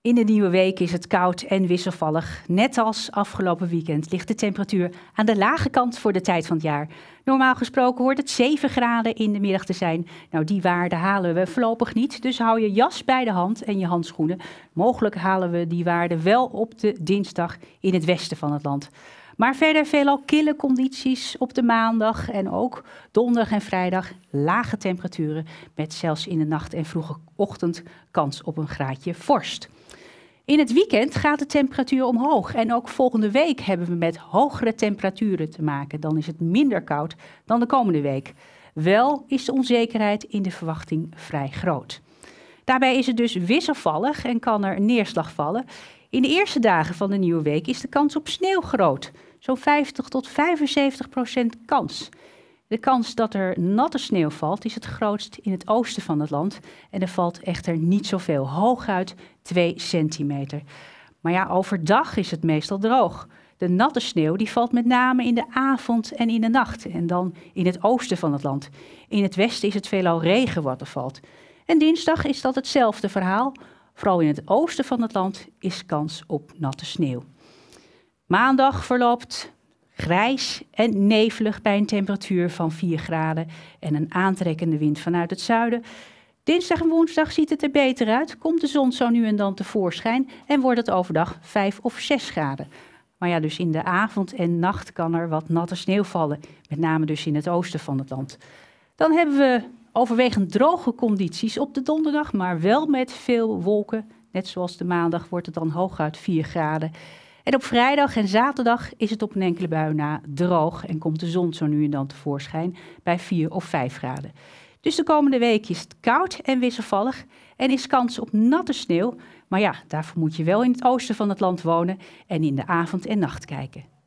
In de nieuwe week is het koud en wisselvallig. Net als afgelopen weekend ligt de temperatuur aan de lage kant voor de tijd van het jaar. Normaal gesproken hoort het 7 graden in de middag te zijn. Nou, die waarde halen we voorlopig niet. Dus hou je jas bij de hand en je handschoenen. Mogelijk halen we die waarde wel op de dinsdag in het westen van het land. Maar verder veelal kille condities op de maandag en ook donderdag en vrijdag lage temperaturen met zelfs in de nacht en vroege ochtend kans op een graadje vorst. In het weekend gaat de temperatuur omhoog en ook volgende week hebben we met hogere temperaturen te maken. Dan is het minder koud dan de komende week. Wel is de onzekerheid in de verwachting vrij groot. Daarbij is het dus wisselvallig en kan er neerslag vallen. In de eerste dagen van de nieuwe week is de kans op sneeuw groot. Zo'n 50 tot 75 procent kans. De kans dat er natte sneeuw valt is het grootst in het oosten van het land. En er valt echter niet zoveel, hooguit 2 centimeter. Maar ja, overdag is het meestal droog. De natte sneeuw die valt met name in de avond en in de nacht. En dan in het oosten van het land. In het westen is het veelal regen wat er valt. En dinsdag is dat hetzelfde verhaal. Vooral in het oosten van het land is kans op natte sneeuw. Maandag verloopt grijs en nevelig bij een temperatuur van 4 graden en een aantrekkende wind vanuit het zuiden. Dinsdag en woensdag ziet het er beter uit, komt de zon zo nu en dan tevoorschijn en wordt het overdag 5 of 6 graden. Maar ja, dus in de avond en nacht kan er wat natte sneeuw vallen, met name dus in het oosten van het land. Dan hebben we overwegend droge condities op de donderdag, maar wel met veel wolken. Net zoals de maandag wordt het dan hooguit 4 graden. En op vrijdag en zaterdag is het op een enkele bui na droog en komt de zon zo nu en dan tevoorschijn bij 4 of 5 graden. Dus de komende week is het koud en wisselvallig en is kans op natte sneeuw. Maar ja, daarvoor moet je wel in het oosten van het land wonen en in de avond en nacht kijken.